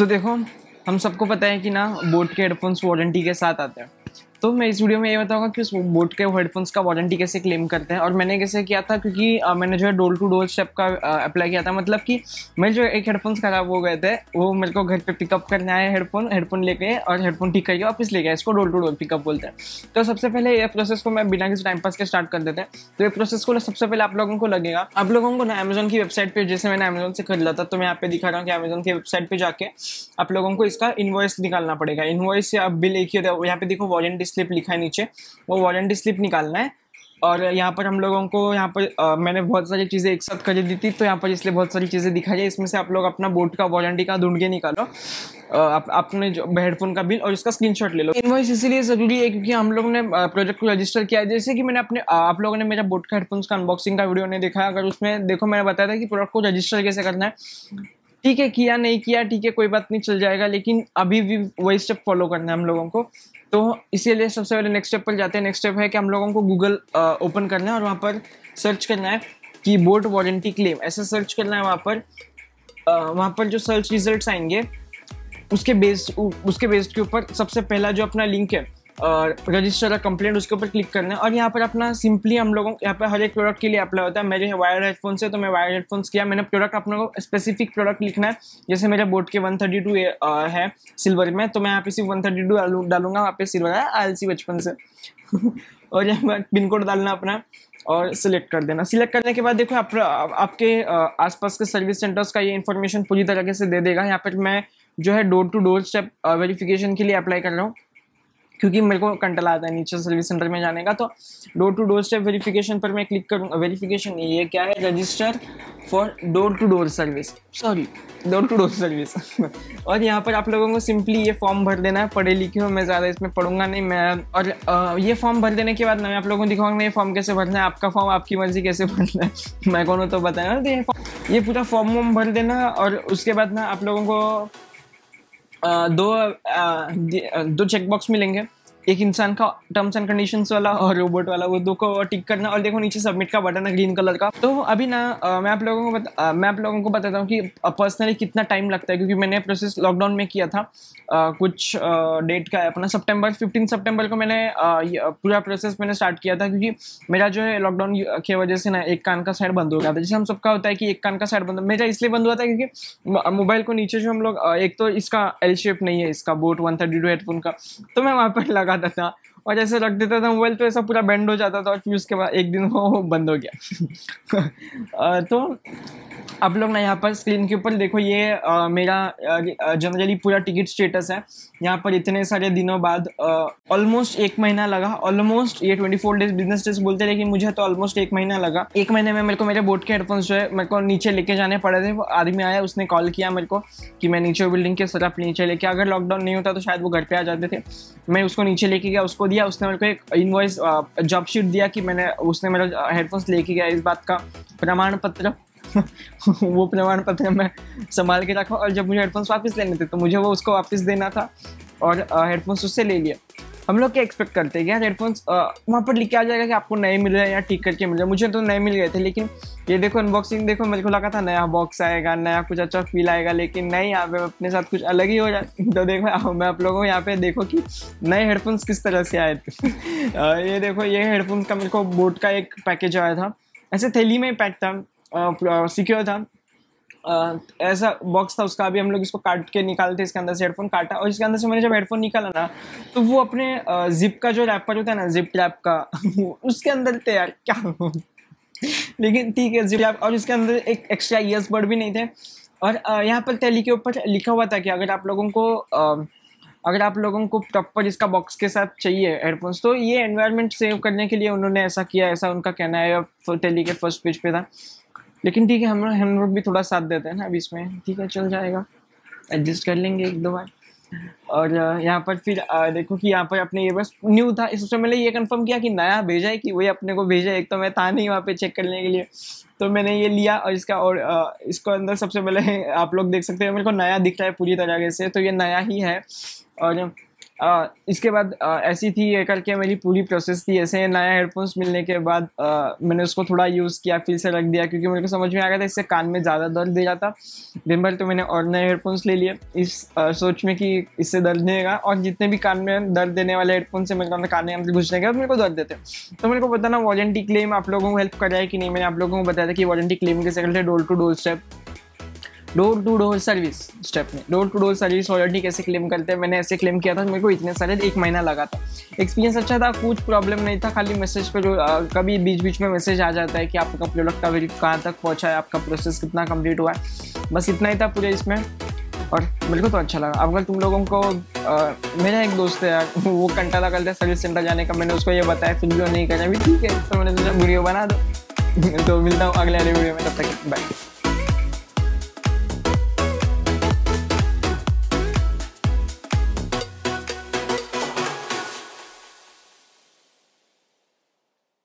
तो देखो हम सबको पता है कि ना बोट के हेडफोन्स वारंटी के साथ आते हैं तो मैं इस वीडियो में ये बताऊंगा कि उस बोट के हेडफोन्स का वारंटी कैसे क्लेम करते हैं और मैंने कैसे किया था क्योंकि आ, मैंने जो है डोर टू डोर स्टेप का अप्लाई किया था मतलब कि मैं जो एक हेडफोन्स ख़राब हो गए थे वो मेरे को घर पे पिकअप करने आए हेडफोन हेडफोन लेके और हेडफोन ठीक करके वापस ले गए इसको डोर टू डोर पिकअप बोलते हैं तो सबसे पहले ये प्रोसेस को मैं बिना किसी टाइम पास के स्टार्ट कर देते हैं तो ये प्रोसेस को सबसे पहले आप लोगों को लगेगा आप लोगों को ना अमेजोन की वेबसाइट पर जैसे मैंने अमेजोन से खरीदा था तो मैं यहाँ पे दिखा रहा हूँ कि अमेजोन की वेबसाइट पर जाके आप लोगों को इसका इन्वॉइस निकालना पड़ेगा इन्वॉइस या बिल एक ही होता है यहाँ पे देखो वारंटी स्लिप लिखा है नीचे वो वारंटी स्लिप निकालना है और यहाँ पर हम लोगों को यहाँ पर आ, मैंने बहुत सारी चीज़ें एक साथ खरीद दी थी तो यहाँ पर इसलिए बहुत सारी चीज़ें दिखाई है इसमें से आप लोग अपना बोट का वारंटी का ढूंढ के निकालो आप अपने जो हेडफोन का बिल और इसका स्क्रीनशॉट ले लो इनवॉइस इसीलिए ज़रूरी है क्योंकि हम लोग ने प्रोजेक्ट को रजिस्टर किया है जैसे कि मैंने अपने आप लोगों ने मेरा बोट का हेडफोन्स का अनबॉक्सिंग का वीडियो नहीं देखा अगर उसमें देखो मैंने बताया था कि प्रोडक्ट को रजिस्टर कैसे करना है ठीक है किया नहीं किया ठीक है कोई बात नहीं चल जाएगा लेकिन अभी भी वही स्टेप फॉलो करना है हम लोगों को तो इसीलिए सबसे पहले नेक्स्ट स्टेप पर जाते हैं नेक्स्ट स्टेप है कि हम लोगों को गूगल ओपन करना है और वहाँ पर सर्च करना है की बोर्ड वारंटी क्लेम ऐसा सर्च करना है वहाँ पर वहाँ पर जो सर्च रिजल्ट आएंगे उसके बेस्ड उसके बेस्ड के ऊपर सबसे पहला जो अपना लिंक है रजिस्टर का कंप्लेंट उसके ऊपर क्लिक करना है और यहाँ पर अपना सिंपली हम लोगों यहाँ पर हर एक प्रोडक्ट के लिए अप्लाई होता है मेरे है वायर हेडफोन्स है तो मैं वायर हेडफोन्स किया मैंने प्रोडक्ट अपने को स्पेसिफिक प्रोडक्ट लिखना है जैसे मेरे बोट के वन थर्टी टू है सिल्वर में तो मैं यहाँ पे सिर्फ वन थर्टी टू डालूंगा वहाँ पे सिल्वर है आई बचपन से और यहाँ पर पिन कोड डालना अपना और सिलेक्ट कर देना सिलेक्ट करने के बाद देखो आप, आप आपके आसपास के सर्विस सेंटर्स का ये इन्फॉर्मेशन पूरी तरीके से दे देगा यहाँ पर मैं जो है door to door step verification के लिए अप्लाई कर रहा हूँ क्योंकि मेरे को कंटल आता है नीचे सर्विस सेंटर में जाने का तो door to door step verification पर मैं क्लिक करूँगा वेरीफिकेशन नहीं ये क्या है register for door to door service sorry door to door service और यहाँ पर आप लोगों को सिंपली ये फॉर्म भर देना है पढ़े लिखे हो मैं ज़्यादा इसमें पढ़ूंगा नहीं मैं और आ, ये फॉर्म भर देने के बाद मैं आप लोगों को दिखाऊंगा ये फॉर्म कैसे भरना है आपका फॉर्म आपकी मर्जी कैसे भरना है मैं कौन तो बताया ना तो ये ये पूरा फॉर्म वॉर्म भर देना और उसके बाद ना आप लोगों को दो दो चेकबॉक्स मिलेंगे एक इंसान का टर्म्स एंड कंडीशन वाला और रोबोट वाला वो दो को टिक करना और देखो नीचे सबमिट का बटन है ग्रीन कलर का तो अभी ना मैं आप लोगों को बता, मैं आप लोगों को बताता हूँ कि पर्सनली कितना टाइम लगता है क्योंकि मैंने प्रोसेस लॉकडाउन में किया था कुछ डेट का अपना सितंबर 15 सितंबर को मैंने पूरा प्रोसेस मैंने स्टार्ट किया था क्योंकि मेरा जो है लॉकडाउन की वजह से ना एक कान का साइड बंद हो गया था जैसे हम सबका होता है कि एक कान का साइड बंद मेरा इसलिए बंद हुआ था क्योंकि मोबाइल को नीचे जो हम लोग एक तो इसका एल शेप नहीं है इसका boAt one thirty two headphone का तो मैं वहाँ पर लगा लगाता था और जैसे रख देता था मोबाइल तो ऐसा पूरा बैंड हो जाता था और फिर उसके बाद एक दिन वो बंद हो गया तो आप लोग ना यहाँ पर स्क्रीन के ऊपर देखो ये आ, मेरा जनरली पूरा टिकट स्टेटस है यहाँ पर इतने सारे दिनों बाद ऑलमोस्ट एक महीना लगा ऑलमोस्ट ये twenty four days business days बोलते लेकिन मुझे तो ऑलमोस्ट एक महीना लगा एक महीने में मेरे को मेरे बोट के हेडफोन्स जो है मेरे को नीचे लेके जाने पड़े थे वो आदमी आया उसने कॉल किया मेरे को कि मैं नीचे बिल्डिंग के सर आप नीचे लेके अगर लॉकडाउन नहीं होता तो शायद वो घर पर आ जाते थे मैं उसको नीचे लेके गया उसको दिया उसने मेरे को एक इन्वॉइस जॉब शीट दिया कि मैंने उसने मेरा हेडफोन्स लेके गया इस बात का प्रमाण पत्र वो प्रमाण पत्र मैं संभाल के रखा और जब मुझे हेडफोन्स वापस लेने थे तो मुझे वो उसको वापस देना था और हेडफोन्स उससे ले लिया हम लोग क्या एक्सपेक्ट करते हैं यार हेडफोन्स वहाँ पर लिखा आ जाएगा कि आपको नए मिल रहे हैं या ठीक करके मिल रहे हैं मुझे तो नए मिल गए थे लेकिन ये देखो अनबॉक्सिंग देखो मेरे को लगा था नया बॉक्स आएगा नया कुछ अच्छा फील आएगा लेकिन नहीं यहाँ पे अपने साथ कुछ अलग ही हो जाए तो देखो मैं आप लोगों को यहाँ पे देखो कि नए हेडफोन्स किस तरह से आए थे ये देखो ये हेडफोन्स का मेरे को बोट का एक पैकेज आया था ऐसे थैली में ही पैक था सिक्योर था ऐसा बॉक्स था उसका अभी हम लोग इसको काट के निकालते इसके अंदर से हेडफोन काटा और इसके अंदर से मैंने जब हेडफोन निकाला ना तो वो अपने जिप का जो रैपर होता है ना जिप रैप का उसके अंदर थे यार क्या लेकिन ठीक है जिप रैप और इसके अंदर एक एक्स्ट्रा ईयर्स बर्ड भी नहीं थे और यहाँ पर टेली के ऊपर लिखा हुआ था कि अगर आप लोगों को अगर आप लोगों को प्रॉपर इसका बॉक्स के साथ चाहिए हेडफोन्स तो ये एनवायरनमेंट सेव करने के लिए उन्होंने ऐसा किया ऐसा उनका कहना है टेली के फर्स्ट पेज पे था लेकिन ठीक है हम लोग हम लोग भी थोड़ा साथ देते हैं ना अभी इसमें ठीक है चल जाएगा एडजस्ट कर लेंगे एक दो बार और यहाँ पर फिर देखो कि यहाँ पर अपने ये बस न्यू था सबसे मैंने ये कंफर्म किया कि नया भेजा है कि वही अपने को भेजा है एक तो मैं था नहीं वहाँ पे चेक करने के लिए तो मैंने ये लिया और इसका और इसको अंदर सबसे पहले आप लोग देख सकते हैं मेरे को नया दिख रहा है पूरी तरह से तो ये नया ही है और आ, इसके बाद आ, ऐसी थी ये करके मेरी पूरी प्रोसेस थी ऐसे नया हेडफोन्स मिलने के बाद आ, मैंने उसको थोड़ा यूज़ किया फिर से रख दिया क्योंकि मेरे को समझ में आ गया था इससे कान में ज़्यादा दर्द दे जाता दिन भर तो मैंने और नए हेडफोन्स ले लिए इस आ, सोच में कि इससे दर्द नहीं होगा और जितने भी कान में दर्द देने वाले हेडफोन से मेरे को कान में घुसने के बाद मेरे को दर्द देते तो मेरे को पता ना वारंटी क्लेम आप लोगों को हेल्प कर रहा कि नहीं मैंने आप लोगों को बताया था कि वारंटी क्लेम के सेकंड है door to door step door to door service step में door to door service already कैसे क्लेम करते हैं मैंने ऐसे क्लेम किया था मेरे को इतने सारे एक महीना लगा था एक्सपीरियंस अच्छा था कुछ प्रॉब्लम नहीं था खाली मैसेज पर जो आ, कभी बीच बीच में मैसेज आ जाता है कि आपका प्रोडक्ट का कहाँ तक पहुँचा है आपका प्रोसेस कितना कम्प्लीट हुआ है बस इतना ही था पूरे इसमें और मेरे को तो अच्छा लगा अगर तुम लोगों को आ, मेरा एक दोस्त है यार वो कंटा लगा था सर्विस सेंटर जाने का मैंने उसको ये बताया फिर भी वो नहीं करना भी ठीक है तो मैंने वीडियो बना दो तो मिलता हूँ अगले अगले वीडियो में तब तक बाय